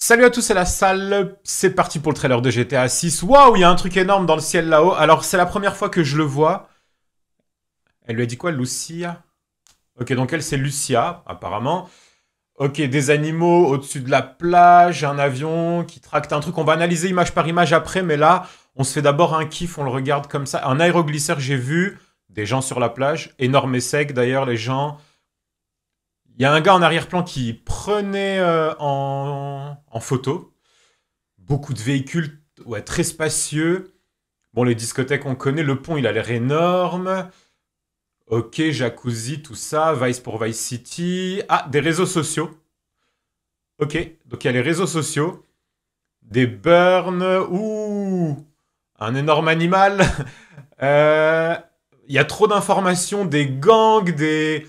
Salut à tous, c'est la salle, c'est parti pour le trailer de GTA 6. Waouh, il y a un truc énorme dans le ciel là-haut. Alors, c'est la première fois que je le vois. Elle lui a dit quoi, Lucia Ok, donc elle, c'est Lucia, apparemment. Ok, des animaux au-dessus de la plage, un avion qui tracte un truc. On va analyser image par image après, mais là, on se fait d'abord un kiff, on le regarde comme ça. Un aéroglisseur, j'ai vu, des gens sur la plage, énorme et sec d'ailleurs, les gens il y a un gars en arrière-plan qui prenait euh, en, photo beaucoup de véhicules ouais, très spacieux. Bon, les discothèques, on connaît. Le pont, il a l'air énorme. Ok, jacuzzi, tout ça. Vice pour Vice City. Ah, des réseaux sociaux. Ok, donc il y a les réseaux sociaux. Des burns. Ouh Un énorme animal. Euh, il y a trop d'informations. Des gangs, des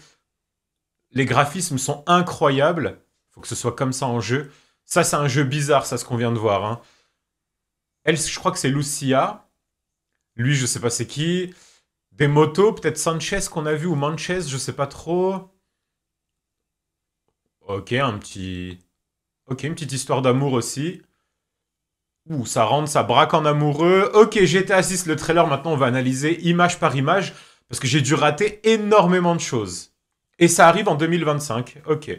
les graphismes sont incroyables. Il Faut que ce soit comme ça en jeu. Ça, c'est un jeu bizarre, ça, ce qu'on vient de voir. Hein. Elle, je crois que c'est Lucia. Lui, je sais pas c'est qui. Des motos, peut-être Sanchez qu'on a vu ou Manchez, je sais pas trop. Ok, un petit. Ok, une petite histoire d'amour aussi. Ouh, ça rentre, ça braque en amoureux. Ok, GTA 6, le trailer, maintenant on va analyser image par image, parce que j'ai dû rater énormément de choses. Et ça arrive en 2025, ok.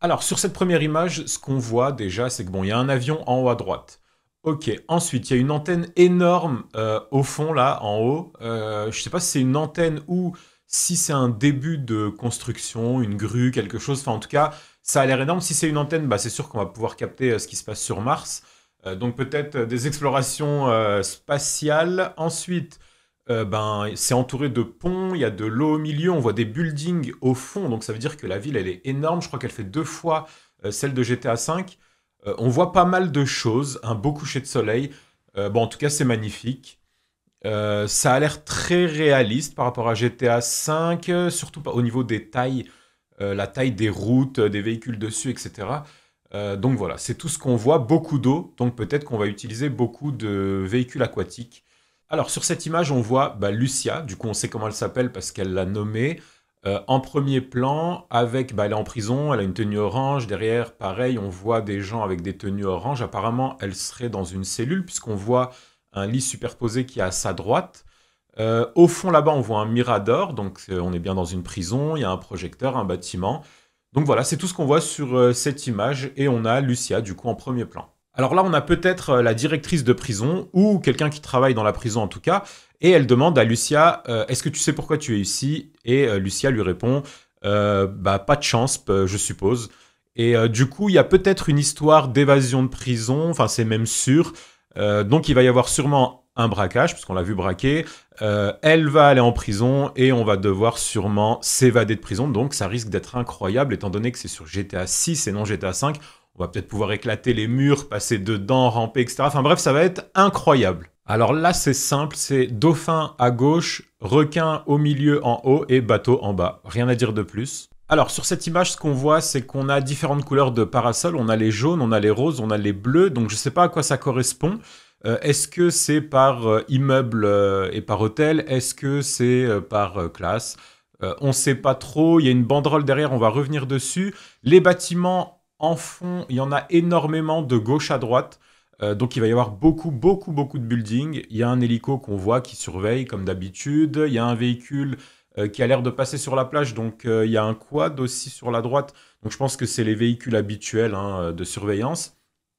Alors sur cette première image, ce qu'on voit déjà, c'est que bon, il y a un avion en haut à droite. Ok, ensuite, il y a une antenne énorme euh, au fond, là, en haut. Euh, je ne sais pas si c'est une antenne ou si c'est un début de construction, une grue, quelque chose. Enfin, en tout cas, ça a l'air énorme. Si c'est une antenne, bah, c'est sûr qu'on va pouvoir capter euh, ce qui se passe sur Mars. donc peut-être des explorations spatiales. Ensuite, euh, ben, c'est entouré de ponts, il y a de l'eau au milieu, on voit des buildings au fond, donc ça veut dire que la ville, elle est énorme. Je crois qu'elle fait deux fois euh, celle de GTA V. Euh, on voit pas mal de choses, un beau coucher de soleil. bon, en tout cas, c'est magnifique. ça a l'air très réaliste par rapport à GTA V, surtout au niveau des tailles, la taille des routes, des véhicules dessus, etc. donc voilà, c'est tout ce qu'on voit, beaucoup d'eau, donc peut-être qu'on va utiliser beaucoup de véhicules aquatiques. Alors sur cette image, on voit bah, Lucia, du coup on sait comment elle s'appelle parce qu'elle l'a nommée, euh, en premier plan avec, bah, elle est en prison, elle a une tenue orange, derrière pareil on voit des gens avec des tenues oranges, apparemment elle serait dans une cellule puisqu'on voit un lit superposé qui est à sa droite. Euh, au fond là-bas on voit un mirador, donc euh, on est bien dans une prison, il y a un projecteur, un bâtiment. Donc voilà, c'est tout ce qu'on voit sur cette image et on a Lucia du coup en premier plan. Alors là, on a peut-être euh, la directrice de prison ou quelqu'un qui travaille dans la prison en tout cas, et elle demande à Lucia euh, Est-ce que tu sais pourquoi tu es ici Et euh, Lucia lui répond Bah, pas de chance, je suppose. Et du coup, il y a peut-être une histoire d'évasion de prison, enfin, c'est même sûr. donc, il va y avoir sûrement un braquage, puisqu'on l'a vu braquer. elle va aller en prison et on va devoir sûrement s'évader de prison. Donc, ça risque d'être incroyable, étant donné que c'est sur GTA 6 et non GTA 5. On va peut-être pouvoir éclater les murs, passer dedans, ramper, etc. Enfin bref, ça va être incroyable. Alors là, c'est simple, c'est dauphin à gauche, requin au milieu en haut et bateau en bas. Rien à dire de plus. Alors sur cette image, ce qu'on voit, c'est qu'on a différentes couleurs de parasols. On a les jaunes, on a les roses, on a les bleus. Donc je ne sais pas à quoi ça correspond. Euh, est-ce que c'est par euh, immeuble euh, et par hôtel Est-ce que c'est par classe On ne sait pas trop. Il y a une banderole derrière, on va revenir dessus. Les bâtiments en fond, il y en a énormément de gauche à droite. Euh, donc il va y avoir beaucoup, beaucoup, beaucoup de buildings. Il y a un hélico qu'on voit qui surveille comme d'habitude. Il y a un véhicule euh, qui a l'air de passer sur la plage. Donc euh, il y a un quad aussi sur la droite. Donc je pense que c'est les véhicules habituels hein, de surveillance.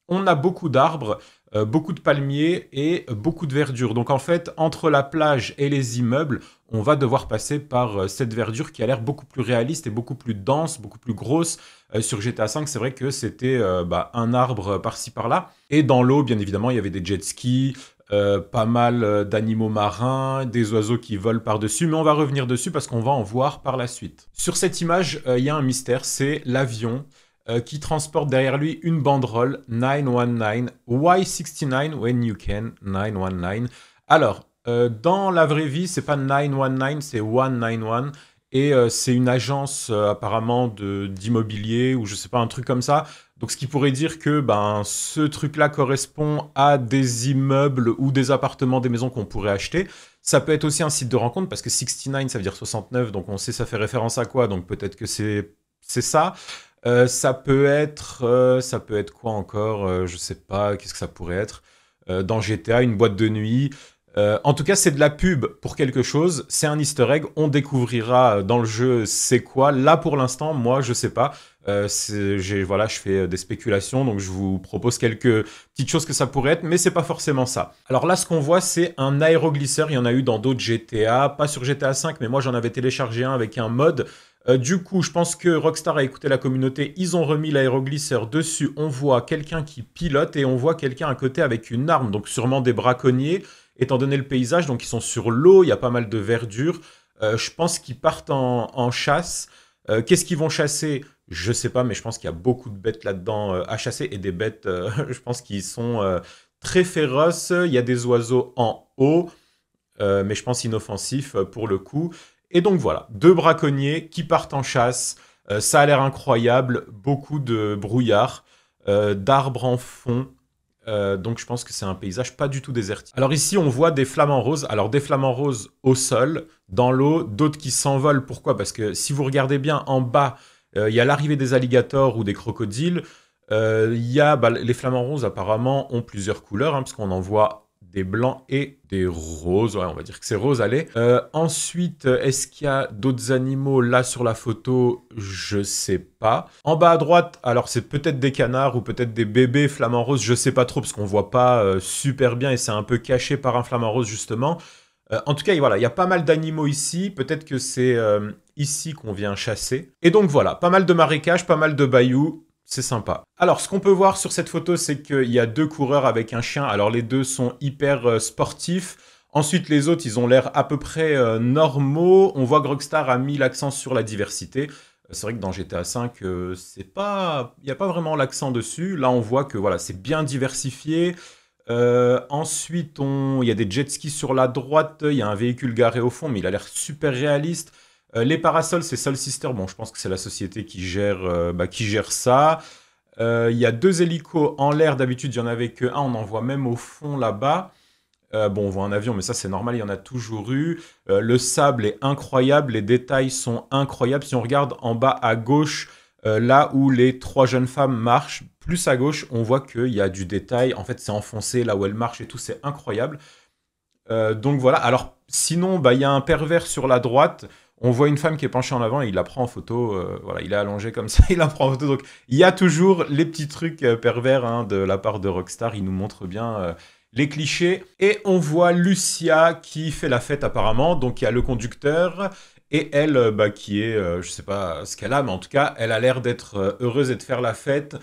On a beaucoup d'arbres euh, beaucoup de palmiers et euh, beaucoup de verdure. Donc en fait, entre la plage et les immeubles, on va devoir passer par euh, cette verdure qui a l'air beaucoup plus réaliste et beaucoup plus dense, beaucoup plus grosse. sur GTA V, c'est vrai que c'était bah, un arbre par-ci par-là. Et dans l'eau, bien évidemment, il y avait des jet skis, pas mal d'animaux marins, des oiseaux qui volent par-dessus, mais on va revenir dessus parce qu'on va en voir par la suite. Sur cette image, il y a un mystère, c'est l'avion. Euh, qui transporte derrière lui une banderole 919. Why 69 when you can 919 Alors, euh, dans la vraie vie, c'est pas 919, c'est 191. Et euh, c'est une agence apparemment d'immobilier ou je sais pas, un truc comme ça. Donc, ce qui pourrait dire que ben, ce truc-là correspond à des immeubles ou des appartements, des maisons qu'on pourrait acheter. Ça peut être aussi un site de rencontre parce que 69, ça veut dire 69, donc on sait ça fait référence à quoi, donc peut-être que c'est ça. Euh, ça peut être, euh, ça peut être quoi encore Je euh, Je sais pas, qu'est-ce que ça pourrait être Dans GTA, une boîte de nuit. en tout cas, c'est de la pub pour quelque chose. C'est un Easter egg. On découvrira dans le jeu c'est quoi. Là, pour l'instant, moi, je sais pas. j'ai voilà, je fais des spéculations, donc je vous propose quelques petites choses que ça pourrait être, mais c'est pas forcément ça. Alors là, ce qu'on voit, c'est un aéroglisseur. Il y en a eu dans d'autres GTA, pas sur GTA 5, mais moi, j'en avais téléchargé un avec un mode. Euh, du coup, je pense que Rockstar a écouté la communauté. Ils ont remis l'aéroglisseur dessus. On voit quelqu'un qui pilote et on voit quelqu'un à côté avec une arme. Donc, sûrement des braconniers, étant donné le paysage. Donc, ils sont sur l'eau. Il y a pas mal de verdure. Euh, je pense qu'ils partent en, chasse. Euh, qu'est-ce qu'ils vont chasser Je sais pas, mais je pense qu'il y a beaucoup de bêtes là-dedans à chasser et des bêtes, je pense qu'ils sont très féroces. Il y a des oiseaux en haut. mais je pense inoffensif pour le coup. Et donc voilà, deux braconniers qui partent en chasse. Euh, ça a l'air incroyable, beaucoup de brouillard, euh, d'arbres en fond. Euh, donc je pense que c'est un paysage pas du tout désertique. Alors ici on voit des flamants roses. Alors des flamants roses au sol, dans l'eau, d'autres qui s'envolent. Pourquoi Parce que si vous regardez bien en bas, il y a l'arrivée des alligators ou des crocodiles. Il y a bah, les flamants roses apparemment ont plusieurs couleurs, hein, parce qu'on en voit des blancs et des roses. Ouais, on va dire que c'est rose, allez. Euh, ensuite, euh, est-ce qu'il y a d'autres animaux là sur la photo Je sais pas. En bas à droite, alors c'est peut-être des canards ou peut-être des bébés flamants roses. Je sais pas trop parce qu'on voit pas euh, super bien et c'est un peu caché par un flamant rose justement. en tout cas, voilà, il y a pas mal d'animaux ici. Peut-être que c'est ici qu'on vient chasser. Et donc voilà, pas mal de marécages, pas mal de bayous c'est sympa. Alors, ce qu'on peut voir sur cette photo, c'est qu'il y a deux coureurs avec un chien. Alors, les deux sont hyper euh, sportifs. Ensuite, les autres, ils ont l'air à peu près euh, normaux. On voit que Rockstar a mis l'accent sur la diversité. Euh, c'est vrai que dans GTA V, c'est pas, il n'y a pas vraiment l'accent dessus. Là, on voit que voilà, c'est bien diversifié. ensuite, il y a des jet skis sur la droite. Il y a un véhicule garé au fond, mais il a l'air super réaliste. Euh, les parasols, c'est Soul Sister. Bon, je pense que c'est la société qui gère, euh, bah, qui gère ça. Euh, il y a deux hélicos en l'air. D'habitude, il n'y en avait qu'un, On en voit même au fond là-bas. bon, on voit un avion, mais ça c'est normal, il y en a toujours eu. le sable est incroyable, les détails sont incroyables. Si on regarde en bas à gauche, là où les trois jeunes femmes marchent, plus à gauche, on voit qu'il y a du détail. En fait, c'est enfoncé là où elles marchent et tout, c'est incroyable. donc voilà. Alors sinon, bah il y a un pervers sur la droite on voit une femme qui est penchée en avant et il la prend en photo. Euh, voilà, il est allongé comme ça, il la prend en photo. Donc il y a toujours les petits trucs euh, pervers hein, de la part de Rockstar. Il nous montre bien euh, les clichés. Et on voit Lucia qui fait la fête apparemment. Donc il y a le conducteur et elle bah, qui est, je sais pas ce qu'elle a, mais en tout cas, elle a l'air d'être heureuse et de faire la fête.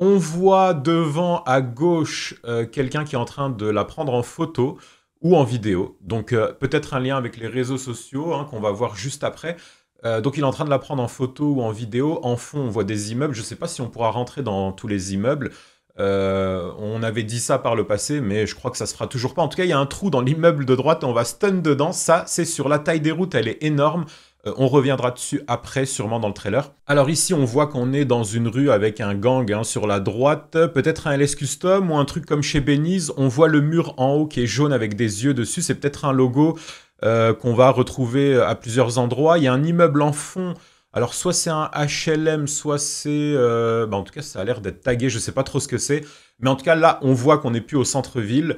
On voit devant à gauche quelqu'un qui est en train de la prendre en photo ou en vidéo. Donc euh, peut-être un lien avec les réseaux sociaux hein, qu'on va voir juste après. Euh, donc il est en train de la prendre en photo ou en vidéo. En fond, on voit des immeubles. Je ne sais pas si on pourra rentrer dans tous les immeubles. Euh, on avait dit ça par le passé, mais je crois que ça se fera toujours pas. En tout cas, il y a un trou dans l'immeuble de droite, on va stun dedans. Ça, c'est sur la taille des routes, elle est énorme. Euh, on reviendra dessus après, sûrement dans le trailer. Alors ici, on voit qu'on est dans une rue avec un gang hein, sur la droite, peut-être un LS Custom ou un truc comme chez Beniz. On voit le mur en haut qui est jaune avec des yeux dessus, c'est peut-être un logo euh, qu'on va retrouver euh, à plusieurs endroits. Il y a un immeuble en fond. Alors soit c'est un HLM, soit c'est... Bah, en tout cas, ça a l'air d'être tagué, je sais pas trop ce que c'est. Mais en tout cas, là, on voit qu'on n'est plus au centre-ville.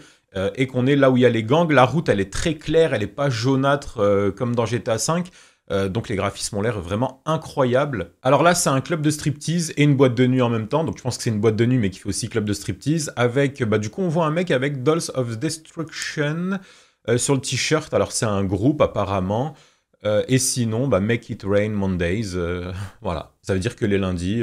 et qu'on est là où il y a les gangs. La route, elle est très claire, elle n'est pas jaunâtre comme dans GTA V. Euh, donc les graphismes ont l'air vraiment incroyables. Alors là, c'est un club de striptease et une boîte de nuit en même temps. Donc je pense que c'est une boîte de nuit, mais qui fait aussi club de striptease. Avec, euh, bah, du coup, on voit un mec avec Dolls of Destruction euh, sur le t-shirt. Alors c'est un groupe apparemment. et sinon, bah, Make It Rain Mondays. voilà, ça veut dire que les lundis,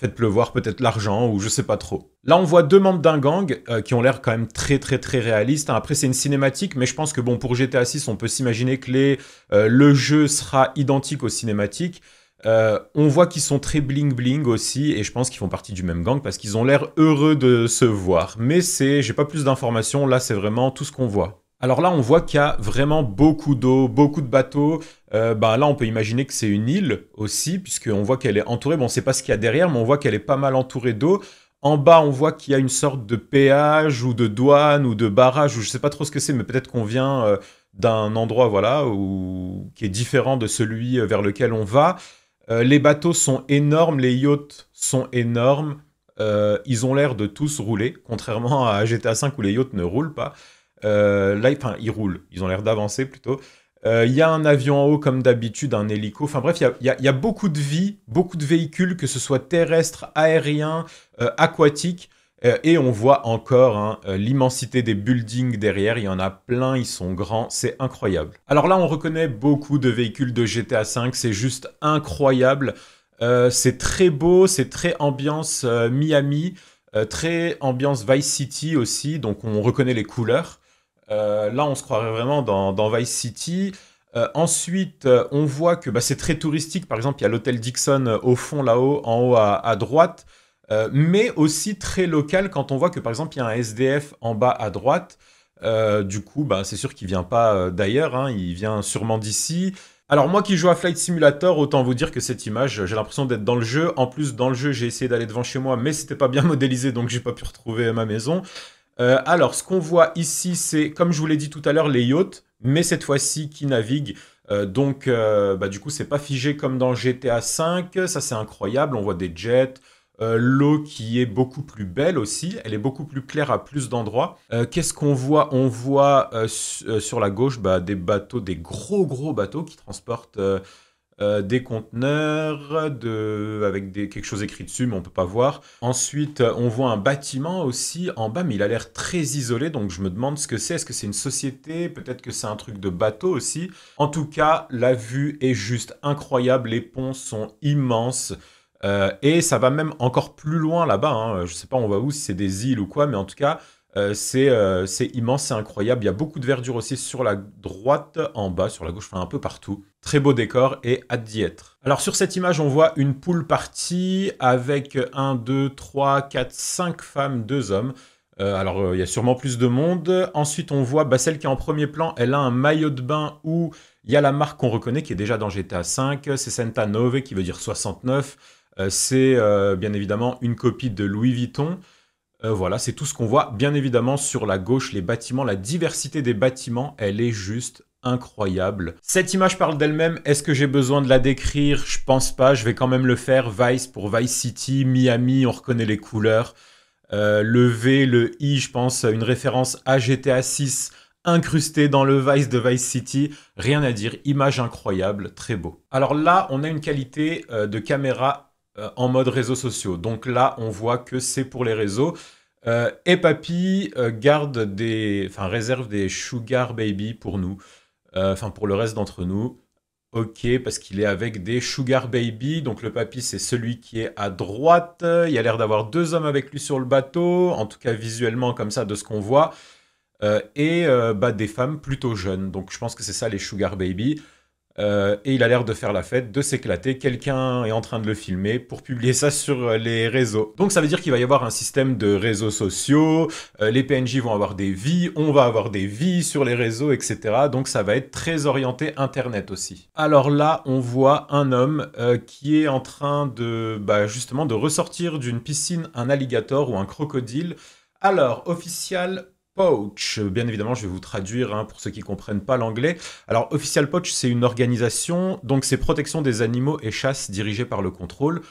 Faites pleuvoir peut-être l'argent ou je sais pas trop. Là, on voit deux membres d'un gang euh, qui ont l'air quand même très très très réalistes. Hein, après, c'est une cinématique, mais je pense que bon, pour GTA 6, on peut s'imaginer que les, euh, le jeu sera identique aux cinématiques. Euh, on voit qu'ils sont très bling bling aussi, et je pense qu'ils font partie du même gang parce qu'ils ont l'air heureux de se voir. Mais c'est, j'ai pas plus d'informations. Là, c'est vraiment tout ce qu'on voit. Alors là, on voit qu'il y a vraiment beaucoup d'eau, beaucoup de bateaux. Euh, bah, là, on peut imaginer que c'est une île aussi, puisqu'on voit qu'elle est entourée. Bon, on ne sait pas ce qu'il y a derrière, mais on voit qu'elle est pas mal entourée d'eau. En bas, on voit qu'il y a une sorte de péage ou de douane ou de barrage, ou je ne sais pas trop ce que c'est, mais peut-être qu'on vient euh, d'un endroit voilà, qui est différent de celui euh, vers lequel on va. les bateaux sont énormes, les yachts sont énormes. ils ont l'air de tous rouler, contrairement à GTA V où les yachts ne roulent pas. là, enfin, ils roulent. Ils ont l'air d'avancer plutôt. Euh, il y a un avion en haut comme d'habitude, un hélico. Enfin bref, il y, a, beaucoup de vie, beaucoup de véhicules, que ce soit terrestre, aérien, aquatiques. Euh, aquatique. Euh, et on voit encore hein, l'immensité des buildings derrière. Il y en a plein, ils sont grands, c'est incroyable. Alors là, on reconnaît beaucoup de véhicules de GTA V, c'est juste incroyable. c'est très beau, c'est très ambiance Miami, très ambiance Vice City aussi, donc on reconnaît les couleurs. Euh, là, on se croirait vraiment dans, Vice City. Euh, ensuite, euh, on voit que bah, c'est très touristique. Par exemple, il y a l'hôtel Dixon au fond, là-haut, en haut à, droite. mais aussi très local quand on voit que, par exemple, il y a un SDF en bas à droite. du coup, bah, c'est sûr qu'il vient pas d'ailleurs. Hein. il vient sûrement d'ici. Alors moi qui joue à Flight Simulator, autant vous dire que cette image, j'ai l'impression d'être dans le jeu. En plus, dans le jeu, j'ai essayé d'aller devant chez moi, mais c'était pas bien modélisé, donc j'ai pas pu retrouver ma maison. Euh, alors, ce qu'on voit ici, c'est, comme je vous l'ai dit tout à l'heure, les yachts, mais cette fois-ci qui naviguent. Euh, donc, euh, bah, du coup, c'est pas figé comme dans GTA V. Ça, c'est incroyable. On voit des jets. L'eau qui est beaucoup plus belle aussi, elle est beaucoup plus claire à plus d'endroits. Qu'est-ce qu'on voit On voit, sur la gauche bah, des bateaux, des gros gros bateaux qui transportent euh, des conteneurs de, avec quelque chose écrit dessus, mais on peut pas voir. Ensuite, euh, on voit un bâtiment aussi en bas, mais il a l'air très isolé, donc je me demande ce que c'est. Est-ce que c'est une société Peut-être que c'est un truc de bateau aussi. En tout cas, la vue est juste incroyable. Les ponts sont immenses. Euh, et ça va même encore plus loin là-bas. Je hein. Je sais pas on va où, si c'est des îles ou quoi, mais en tout cas, euh, euh, c'est immense, c'est incroyable. Il y a beaucoup de verdure aussi sur la droite, en bas, sur la gauche, enfin un peu partout. Très beau décor et hâte d'y être. Alors sur cette image, on voit une poule partie avec 1, 2, 3, 4, 5 femmes, 2 hommes. Euh, alors il y a sûrement plus de monde. Ensuite, on voit bah, celle qui est en premier plan, elle a un maillot de bain où il y a la marque qu'on reconnaît qui est déjà dans GTA 5. C'est Santa Nove qui veut dire 69. c'est bien évidemment une copie de Louis Vuitton. Euh, voilà, c'est tout ce qu'on voit. Bien évidemment, sur la gauche, les bâtiments, la diversité des bâtiments, elle est juste incroyable. Cette image parle d'elle-même. Est-ce que j'ai besoin de la décrire Je pense pas. Je vais quand même le faire. Vice pour Vice City, Miami, on reconnaît les couleurs. Euh, le V, le I, je pense, une référence à GTA 6 incrustée dans le Vice de Vice City. Rien à dire, image incroyable, très beau. Alors là, on a une qualité euh, de caméra euh, en mode réseaux sociaux. Donc là, on voit que c'est pour les réseaux. Euh, et Papy euh, garde des, enfin réserve des sugar baby pour nous, enfin pour le reste d'entre nous. Ok, parce qu'il est avec des sugar baby. Donc le papy, c'est celui qui est à droite. Il a l'air d'avoir deux hommes avec lui sur le bateau, en tout cas visuellement comme ça de ce qu'on voit, et bah, des femmes plutôt jeunes. Donc je pense que c'est ça les sugar baby. Euh, et il a l'air de faire la fête, de s'éclater. Quelqu'un est en train de le filmer pour publier ça sur euh, les réseaux. Donc ça veut dire qu'il va y avoir un système de réseaux sociaux, euh, les PNJ vont avoir des vies, on va avoir des vies sur les réseaux, etc. Donc ça va être très orienté Internet aussi. Alors là, on voit un homme qui est en train de, bah, justement, de ressortir d'une piscine un alligator ou un crocodile. Alors, officiel... Coach, euh, Bien évidemment, je vais vous traduire hein, pour ceux qui ne comprennent pas l'anglais. Alors, Official Poach, c'est une organisation, donc c'est protection des animaux et chasse dirigée par le contrôle.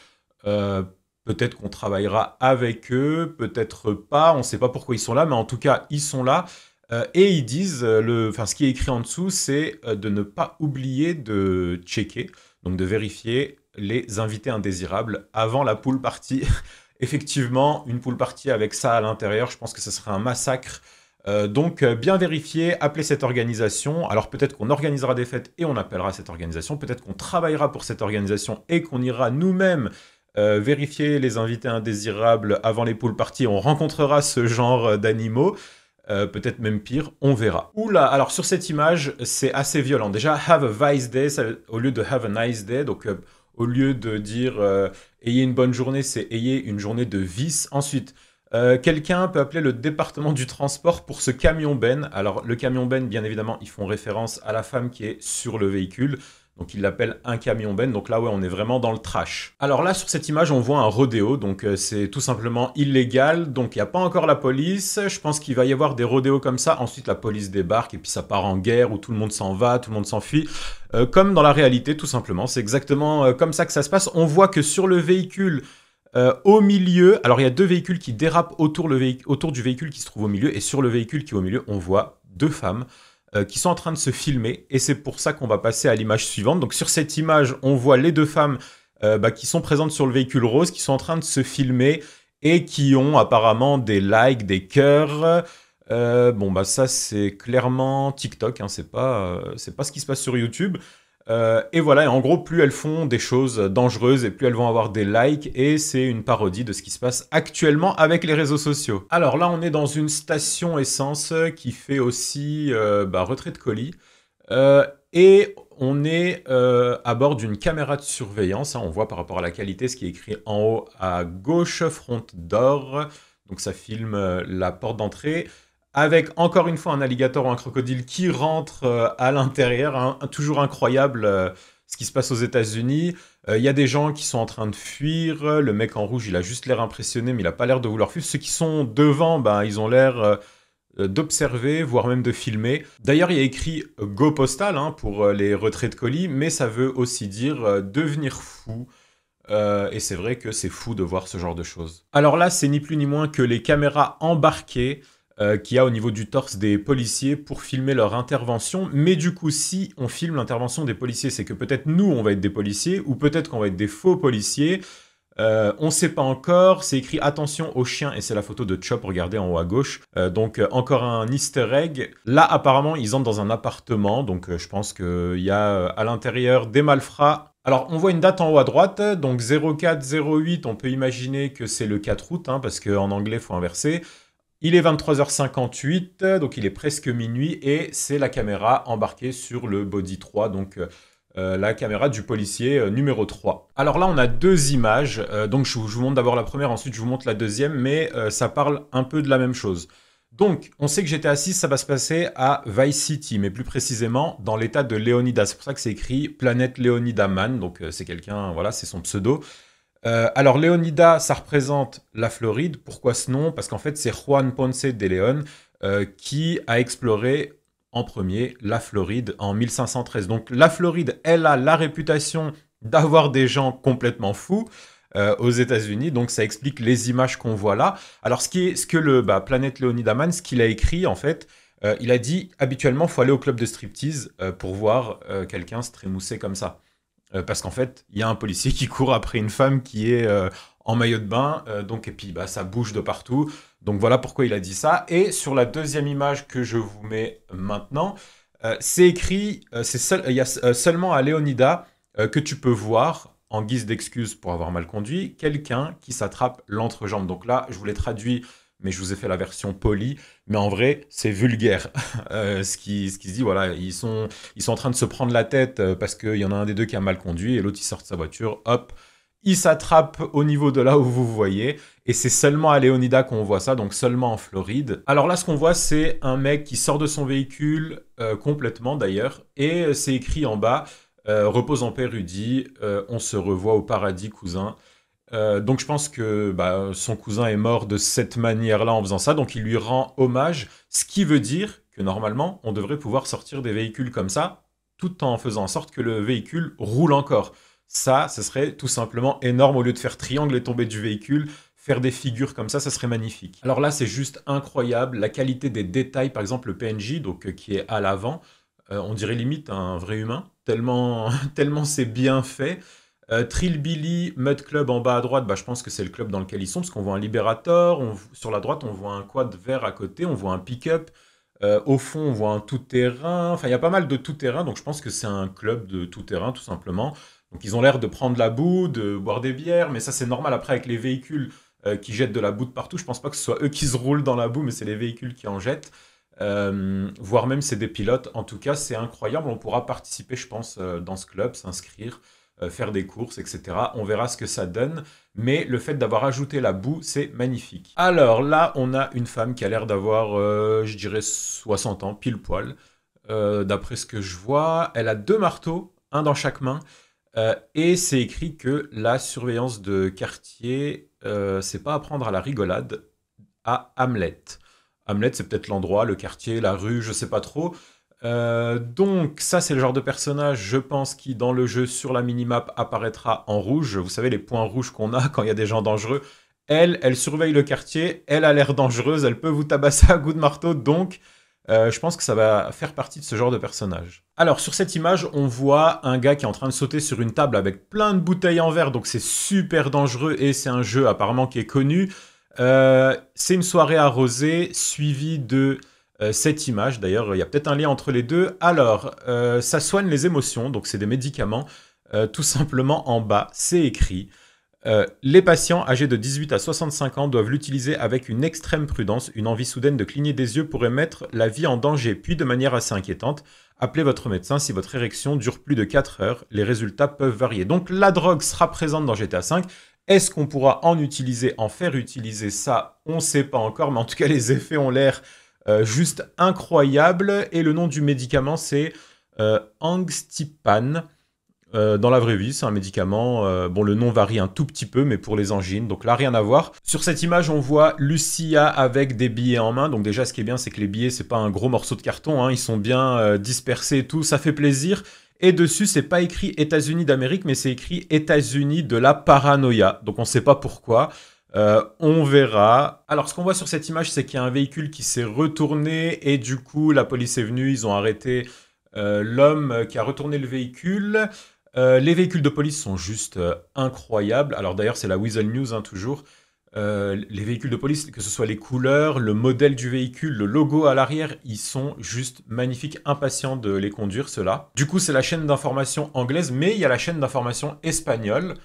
Euh, peut-être qu'on travaillera avec eux, peut-être pas, on ne sait pas pourquoi ils sont là, mais en tout cas, ils sont là. Euh, et ils disent, le, enfin, ce qui est écrit en dessous, c'est de ne pas oublier de checker, donc de vérifier les invités indésirables avant la pool party. Effectivement, une pool party avec ça à l'intérieur, je pense que ce serait un massacre euh, donc euh, bien vérifier, appeler cette organisation. Alors peut-être qu'on organisera des fêtes et on appellera cette organisation. Peut-être qu'on travaillera pour cette organisation et qu'on ira nous-mêmes euh, vérifier les invités indésirables avant les poules parties. On rencontrera ce genre d'animaux. peut-être même pire, on verra. Oula, alors sur cette image, c'est assez violent. Déjà, have a vice day au lieu de have a nice day, donc au lieu de dire ayez une bonne journée, c'est ayez une journée de vice. Ensuite, euh, quelqu'un peut appeler le département du transport pour ce camion ben. Alors le camion ben, bien évidemment, ils font référence à la femme qui est sur le véhicule. Donc ils l'appellent un camion ben. Donc là, ouais, on est vraiment dans le trash. Alors là, sur cette image, on voit un rodéo. Donc euh, c'est tout simplement illégal. Donc il n'y a pas encore la police. Je pense qu'il va y avoir des rodéos comme ça. Ensuite, la police débarque et puis ça part en guerre où tout le monde s'en va, tout le monde s'enfuit. Euh, comme dans la réalité, tout simplement. C'est exactement comme ça que ça se passe. On voit que sur le véhicule, euh, au milieu, alors il y a deux véhicules qui dérapent autour, du véhicule qui se trouve au milieu, et sur le véhicule qui est au milieu, on voit deux femmes euh, qui sont en train de se filmer, et c'est pour ça qu'on va passer à l'image suivante. Donc sur cette image, on voit les deux femmes euh, bah, qui sont présentes sur le véhicule rose, qui sont en train de se filmer, et qui ont apparemment des likes, des cœurs. bon, bah ça c'est clairement TikTok, hein, c'est pas, pas ce qui se passe sur YouTube. Euh, et voilà, et en gros, plus elles font des choses dangereuses et plus elles vont avoir des likes, et c'est une parodie de ce qui se passe actuellement avec les réseaux sociaux. Alors là, on est dans une station essence qui fait aussi euh, bah, retrait de colis, euh, et on est à bord d'une caméra de surveillance, hein, on voit par rapport à la qualité ce qui est écrit en haut à gauche, front d'or, donc ça filme la porte d'entrée avec encore une fois un alligator ou un crocodile qui rentre euh, à l'intérieur, hein, toujours incroyable euh, ce qui se passe aux États-Unis. Euh, il y a des gens qui sont en train de fuir. Le mec en rouge, il a juste l'air impressionné, mais il n'a pas l'air de vouloir fuir. Ceux qui sont devant, ben, ils ont l'air d'observer, voire même de filmer. D'ailleurs, il y a écrit Go Postal hein, pour les retraits de colis, mais ça veut aussi dire devenir fou. et c'est vrai que c'est fou de voir ce genre de choses. Alors là, c'est ni plus ni moins que les caméras embarquées. Euh, Qui a au niveau du torse des policiers pour filmer leur intervention. Mais du coup, si on filme l'intervention des policiers, c'est que peut-être nous, on va être des policiers, ou peut-être qu'on va être des faux policiers. Euh, on ne sait pas encore, c'est écrit attention aux chiens et c'est la photo de Chop, regardez en haut à gauche. Euh, donc encore un easter egg. Là apparemment ils entrent dans un appartement, donc je pense qu'il y a à l'intérieur des malfrats. Alors on voit une date en haut à droite, donc 0408. on peut imaginer que c'est le 4 août, hein, parce qu'en anglais faut inverser. Il est 23h58, donc il est presque minuit, et c'est la caméra embarquée sur le Body 3, donc euh, euh, la caméra du policier euh, numéro 3. Alors là, on a deux images, donc je vous, montre d'abord la première, ensuite je vous montre la deuxième, mais ça parle un peu de la même chose. Donc, on sait que j'étais assise, ça va se passer à Vice City, mais plus précisément dans l'état de Leonidas. C'est pour ça que c'est écrit Planète Leonida Man, donc c'est quelqu'un, voilà, c'est son pseudo. Euh, alors, Leonida, ça représente la Floride. Pourquoi ce nom Parce qu'en fait, c'est Juan Ponce de Leon euh, qui a exploré en premier la Floride en 1513. Donc, la Floride, elle a la réputation d'avoir des gens complètement fous. Euh, aux États-Unis, donc ça explique les images qu'on voit là. Alors ce que le bah, Planète Leonidaman, ce qu'il a écrit en fait, il a dit habituellement faut aller au club de striptease pour voir quelqu'un se trémousser comme ça. Euh, parce qu'en fait, il y a un policier qui court après une femme qui est euh, en maillot de bain, euh, donc et puis bah, ça bouge de partout. Donc voilà pourquoi il a dit ça. Et sur la deuxième image que je vous mets maintenant, c'est écrit, c'est il y a seulement à Leonida que tu peux voir, en guise d'excuse pour avoir mal conduit, quelqu'un qui s'attrape l'entrejambe. Donc là, je vous l'ai traduit mais je vous ai fait la version polie. Mais en vrai, c'est vulgaire. Euh, ce, qui, ce dit, voilà, ils sont, ils sont en train de se prendre la tête euh, parce qu'il y en a un des deux qui a mal conduit et l'autre il sort de sa voiture, hop, il s'attrape au niveau de là où vous voyez. Et c'est seulement à Leonida qu'on voit ça, donc seulement en Floride. Alors là, ce qu'on voit, c'est un mec qui sort de son véhicule, euh, complètement d'ailleurs, et c'est écrit en bas. repose en paix, Rudy. on se revoit au paradis, cousin. Euh, donc je pense que bah, son cousin est mort de cette manière-là en faisant ça, donc il lui rend hommage, ce qui veut dire que normalement on devrait pouvoir sortir des véhicules comme ça, tout en faisant en sorte que le véhicule roule encore. Ça, ce serait tout simplement énorme, au lieu de faire triangle et tomber du véhicule, faire des figures comme ça, ça serait magnifique. Alors là, c'est juste incroyable, la qualité des détails, par exemple le PNJ, donc, euh, qui est à l'avant, euh, on dirait limite un vrai humain, tellement, tellement c'est bien fait. Euh, Trillbilly, Mud Club en bas à droite, bah, je pense que c'est le club dans lequel ils sont, parce qu'on voit un Liberator, sur la droite on voit un quad vert à côté, on voit un pick-up, euh, au fond on voit un tout-terrain, enfin il y a pas mal de tout-terrain, donc je pense que c'est un club de tout-terrain tout simplement. Donc ils ont l'air de prendre la boue, de boire des bières, mais ça c'est normal après avec les véhicules euh, qui jettent de la boue partout, je pense pas que ce soit eux qui se roulent dans la boue, mais c'est les véhicules qui en jettent. Euh, voire même c'est des pilotes. En tout cas, c'est incroyable. On pourra participer, je pense, dans ce club, s'inscrire. Euh, faire des courses, etc. On verra ce que ça donne. Mais le fait d'avoir ajouté la boue, c'est magnifique. Alors là, on a une femme qui a l'air d'avoir, euh, je dirais, 60 ans, pile poil. Euh, d'après ce que je vois, elle a deux marteaux, un dans chaque main. et c'est écrit que la surveillance de quartier, c'est pas à prendre à la rigolade, à Hamlet. Hamlet, c'est peut-être l'endroit, le quartier, la rue, je sais pas trop. Euh, donc ça c'est le genre de personnage je pense qui dans le jeu sur la minimap apparaîtra en rouge. Vous savez les points rouges qu'on a quand il y a des gens dangereux. Elle, elle surveille le quartier, elle a l'air dangereuse, elle peut vous tabasser à goût de marteau donc euh, je pense que ça va faire partie de ce genre de personnage. Alors sur cette image, on voit un gars qui est en train de sauter sur une table avec plein de bouteilles en verre, donc c'est super dangereux et c'est un jeu apparemment qui est connu. Euh, c'est une soirée arrosée suivie de euh, cette image. D'ailleurs, il y a peut-être un lien entre les deux. Alors, euh, ça soigne les émotions, donc c'est des médicaments. Euh, tout simplement en bas, c'est écrit. les patients âgés de 18 à 65 ans doivent l'utiliser avec une extrême prudence. Une envie soudaine de cligner des yeux pourrait mettre la vie en danger. Puis, de manière assez inquiétante, appelez votre médecin si votre érection dure plus de 4 heures. Les résultats peuvent varier. Donc, la drogue sera présente dans GTA V. Est-ce qu'on pourra en utiliser, en faire utiliser ça On ne sait pas encore, mais en tout cas, les effets ont l'air euh, juste incroyable. Et le nom du médicament, c'est euh, Angstipan. Euh, dans la vraie vie, c'est un médicament. bon, le nom varie un tout petit peu, mais pour les angines, donc là, rien à voir. Sur cette image, on voit Lucia avec des billets en main. Donc, déjà, ce qui est bien, c'est que les billets, c'est pas un gros morceau de carton. Hein. Ils sont bien dispersés et tout. Ça fait plaisir. Et dessus, c'est pas écrit États-Unis d'Amérique, mais c'est écrit États-Unis de la paranoïa. Donc, on sait pas pourquoi. Euh, on verra. Alors, ce qu'on voit sur cette image, c'est qu'il y a un véhicule qui s'est retourné et du coup, la police est venue, ils ont arrêté euh, l'homme qui a retourné le véhicule. Euh, les véhicules de police sont juste incroyables. Alors, d'ailleurs, c'est la Weasel News, hein, toujours. les véhicules de police, que ce soit les couleurs, le modèle du véhicule, le logo à l'arrière, ils sont juste magnifiques, impatients de les conduire, ceux-là. Du coup, c'est la chaîne d'information anglaise, mais il y a la chaîne d'information espagnole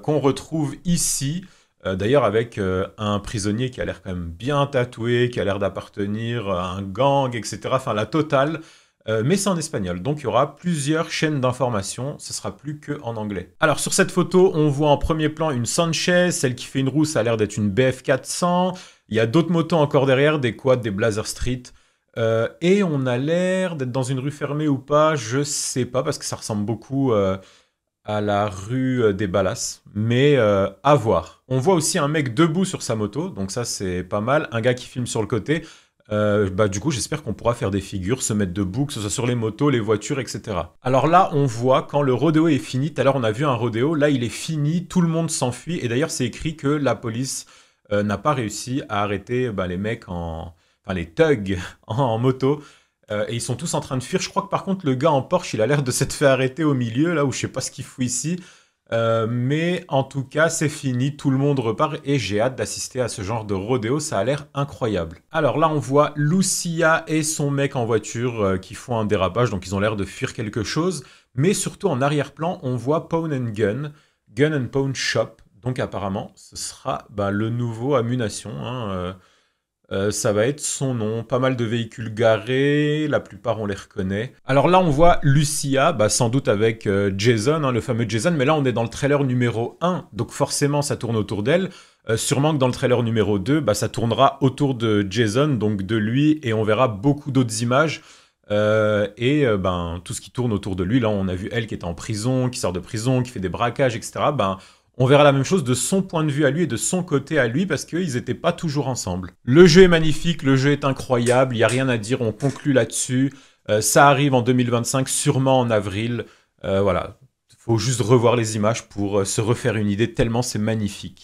qu'on retrouve ici. Euh, d'ailleurs, avec euh, un prisonnier qui a l'air quand même bien tatoué, qui a l'air d'appartenir à un gang, etc. Enfin, la totale. Euh, mais c'est en espagnol, donc il y aura plusieurs chaînes d'information, ce sera plus que en anglais. Alors sur cette photo, on voit en premier plan une Sanchez, celle qui fait une roue, ça a l'air d'être une BF400. Il y a d'autres motos encore derrière, des quads, des Blazer Street. et on a l'air d'être dans une rue fermée ou pas, je sais pas, parce que ça ressemble beaucoup à la rue euh, des Ballas, mais euh, à voir. On voit aussi un mec debout sur sa moto, donc ça c'est pas mal. Un gars qui filme sur le côté. Euh, bah, du coup, j'espère qu'on pourra faire des figures, se mettre debout, que ce soit sur les motos, les voitures, etc. Alors là, on voit quand le rodéo est fini. Tout à l'heure, on a vu un rodéo. Là, il est fini, tout le monde s'enfuit. Et d'ailleurs, c'est écrit que la police n'a pas réussi à arrêter bah, les mecs en. Enfin, les thugs en moto. Euh, et ils sont tous en train de fuir. Je crois que par contre, le gars en Porsche, il a l'air de s'être fait arrêter au milieu, là où je sais pas ce qu'il fout ici. Euh, mais en tout cas, c'est fini, tout le monde repart et j'ai hâte d'assister à ce genre de rodéo, ça a l'air incroyable. Alors là, on voit Lucia et son mec en voiture euh, qui font un dérapage, donc ils ont l'air de fuir quelque chose. Mais surtout en arrière-plan, on voit Pawn and Gun, Gun and Pawn Shop. Donc apparemment, ce sera bah, le nouveau à euh, ça va être son nom. Pas mal de véhicules garés, la plupart on les reconnaît. Alors là, on voit Lucia, bah, sans doute avec euh, Jason, hein, le fameux Jason, mais là on est dans le trailer numéro 1, donc forcément ça tourne autour d'elle. Euh, sûrement que dans le trailer numéro 2, bah, ça tournera autour de Jason, donc de lui, et on verra beaucoup d'autres images. et ben, tout ce qui tourne autour de lui, là on a vu elle qui est en prison, qui sort de prison, qui fait des braquages, etc on verra la même chose de son point de vue à lui et de son côté à lui parce qu'ils n'étaient pas toujours ensemble. Le jeu est magnifique, le jeu est incroyable, il n'y a rien à dire, on conclut là-dessus. Euh, ça arrive en 2025, sûrement en avril. Euh, voilà, faut juste revoir les images pour euh, se refaire une idée tellement c'est magnifique.